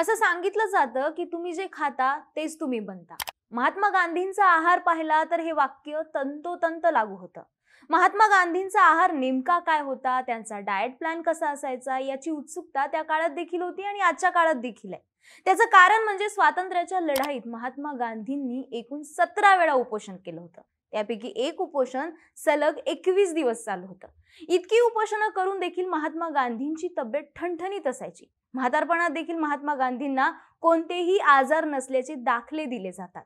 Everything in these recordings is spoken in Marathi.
असं सांगितलं जातं की तुम्ही जे खाता तेच तुम्ही बनता महात्मा गांधींचा आहार पाहिला तर हे वाक्य तंतोतंत लागू होतं महात्मा गांधींचा आहार नेमका काय होता त्यांचा डाएट प्लॅन कसा असायचा याची उत्सुकता त्या काळात देखील होती आणि आजच्या काळात देखील आहे त्याचं कारण म्हणजे स्वातंत्र्याच्या लढाईत महात्मा गांधींनी एकूण सतरा वेळा उपोषण केलं होतं त्यापैकी एक उपोषण सलग एकवीस दिवस चालू होतं इतकी उपोषणं करून देखील महात्मा गांधींची तब्येत ठणठणीत असायची म्हातारपणात देखील महात्मा गांधींना कोणतेही आजार नसल्याचे दाखले दिले जातात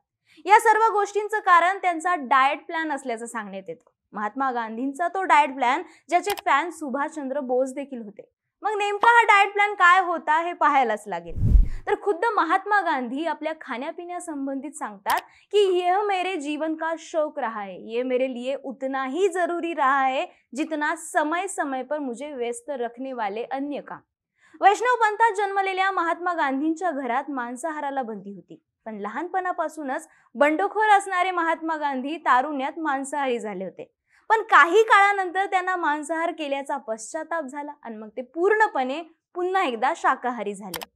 या सर्व गोष्टींचं कारण त्यांचा डाएट प्लॅन असल्याचं सांगण्यात येतं महात्मा गांधींचा तो डाएट प्लॅन ज्याचे फॅन सुभाषचंद्र बोस देखील होते मग नेमका हा डाएट प्लॅन काय होता हे पाहायलाच लागेल तर खुद्द महात्मा गांधी आपल्या खाण्यापिण्यासंबंधित सांगतात की यह मेरे जीवन का शौक रहा है ये मेरे लिए उतना ही जरूरी रहा है जितना समय समय पर मुझे व्यस्त रखने वाले अन्य काम वैष्णव पंथात जन्मलेल्या महात्मा गांधींच्या घरात मांसाहाराला बंदी होती पण लहानपणापासूनच बंडखोर असणारे महात्मा गांधी तारुण्यात मांसाहारी झाले होते पण काही काळानंतर त्यांना मांसाहार केल्याचा पश्चाताप झाला आणि मग ते पूर्णपणे पुन्हा एकदा शाकाहारी झाले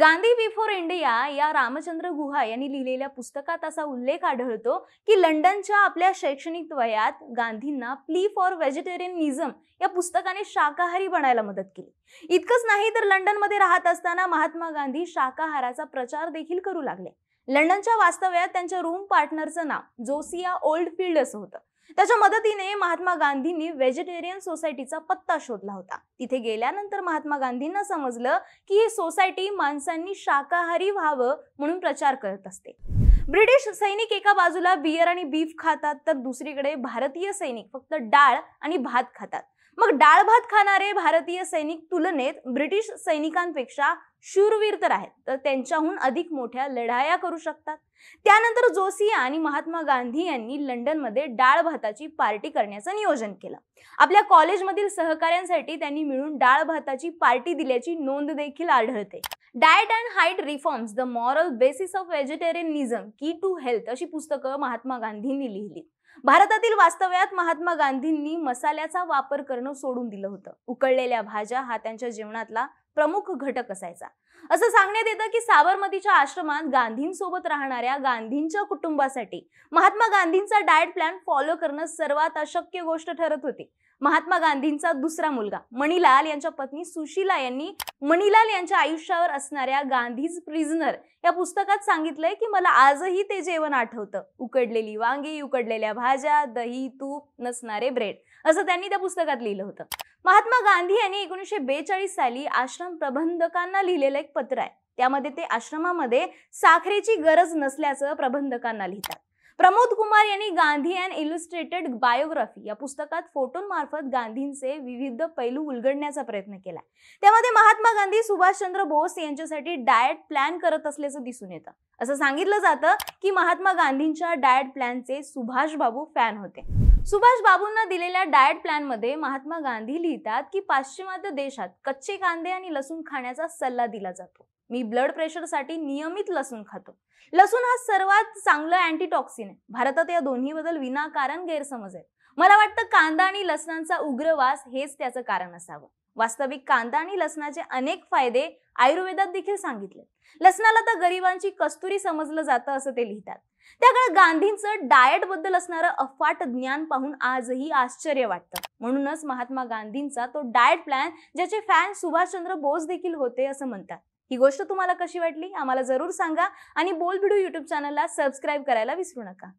गांधी बिफोर इंडिया या रामचंद्र गुहा यांनी लिहिलेल्या पुस्तकात असा उल्लेख आढळतो की लंडनच्या आपल्या शैक्षणिक वयात गांधींना प्ली फॉर व्हेजिटेरियनिझम या पुस्तकाने शाकाहारी बनायला मदत केली इतकंच नाही तर लंडनमध्ये राहत असताना महात्मा गांधी शाकाहाराचा प्रचार देखील करू लागले लंडनच्या वास्तव्यात त्यांच्या रूम पार्टनरचं नाव जोसिया फिल्ड असं होतं त्याच्या मदतीने महात्मा गांधींनी व्हेजिटेरियन सोसायटीचा पत्ता शोधला होता तिथे गेल्यानंतर महात्मा गांधींना समजलं की ही सोसायटी माणसांनी शाकाहारी व्हावं म्हणून प्रचार करत असते ब्रिटिश सैनिक एका बाजूला बियर आणि बीफ खातात तर दुसरीकडे भारतीय सैनिक फक्त डाळ आणि भात खातात मग डाळ भात खाणारे भारतीय सैनिक तुलनेत ब्रिटिश सैनिकांपेक्षा शूरवीर तर आहेत तर त्यांच्याहून अधिक मोठ्या लढाया करू शकतात त्यानंतर जोशी आणि महात्मा गांधी यांनी लंडनमध्ये डाळ भाताची पार्टी करण्याचं नियोजन केलं आपल्या कॉलेजमधील सहकाऱ्यांसाठी त्यांनी मिळून डाळ भाताची पार्टी दिल्याची नोंद देखील आढळते diet and height reforms the moral basis of vegetarianism key to health अशी पुस्तकं महात्मा गांधींनी लिहिली भारतातील वास्तव्यात महात्मा गांधींनी मसाल्याचा वापर करणं सोडून दिलं होतं उकळलेल्या भाज्या हा त्यांच्या जेवणातला प्रमुख घटक असायचा असं सांगण्यात येतं की साबरमतीच्या आश्रमात गांधींसोबत राहणाऱ्या गांधींच्या कुटुंबासाठी महात्मा गांधींचा डायट प्लॅन फॉलो करणं सर्वात अशक्य गोष्ट ठरत होती महात्मा गांधींचा दुसरा मुलगा मणिलाल यांच्या पत्नी सुशीला यांनी मणिलाल यांच्या आयुष्यावर असणाऱ्या गांधीज प्रिझनर या पुस्तकात सांगितलंय की मला आजही ते जेवण आठवतं उकडलेली वांगी उकडलेल्या भाज्या दही तूप नसणारे ब्रेड असं त्यांनी त्या पुस्तकात लिहिलं होतं महात्मा गांधी यांनी एकोणीसशे बेचाळीस साली आश्रम प्रबंधकांना लिहिलेलं एक पत्र आहे त्यामध्ये ते आश्रमामध्ये साखरेची गरज नसल्याचं प्रबंधकांना लिहितात प्रमोद कुमार यांनी गांधी अँड इलुस्ट्रेटेड बायोग्राफी या पुस्तकात मार्फत गांधींचे विविध पैलू उलगडण्याचा प्रयत्न केला त्यामध्ये महात्मा गांधी सुभाषचंद्र बोस यांच्यासाठी डायट प्लॅन करत असल्याचं दिसून येतं असं सांगितलं जातं की महात्मा गांधींच्या डायट प्लॅनचे सुभाष बाबू फॅन होते सुभाष बाबूंना दिलेल्या डाएट प्लॅनमध्ये महात्मा गांधी लिहितात की पाश्चिमात्य देशात कच्चे कांदे आणि लसूण खाण्याचा सल्ला दिला जातो मी ब्लड प्रेशरसाठी नियमित लसूण खातो लसूण हा सर्वात चांगला अँटीटॉक्सिन आहे भारतात या दोन्ही बद्दल विनाकारण गैरसमज आहे मला वाटतं कांदा आणि लसणांचा उग्र वास हेच त्याचं कारण असावं वास्तविक कांदा आणि लसणाचे अनेक फायदे आयुर्वेदात देखील सांगितले लसणाला तर गरिबांची कस्तुरी समजलं जातं असं ते लिहितात त्याकडे गांधींचं डाएट बद्दल असणारं अफाट ज्ञान पाहून आजही आश्चर्य वाटतं म्हणूनच महात्मा गांधींचा तो डाएट प्लॅन ज्याचे फॅन सुभाषचंद्र बोस देखील होते असं म्हणतात ही गोष्ट तुम्हाला कशी वाटली आम्हाला जरूर सांगा आणि बोल भिडू यूट्यूब चॅनलला सबस्क्राईब करायला विसरू नका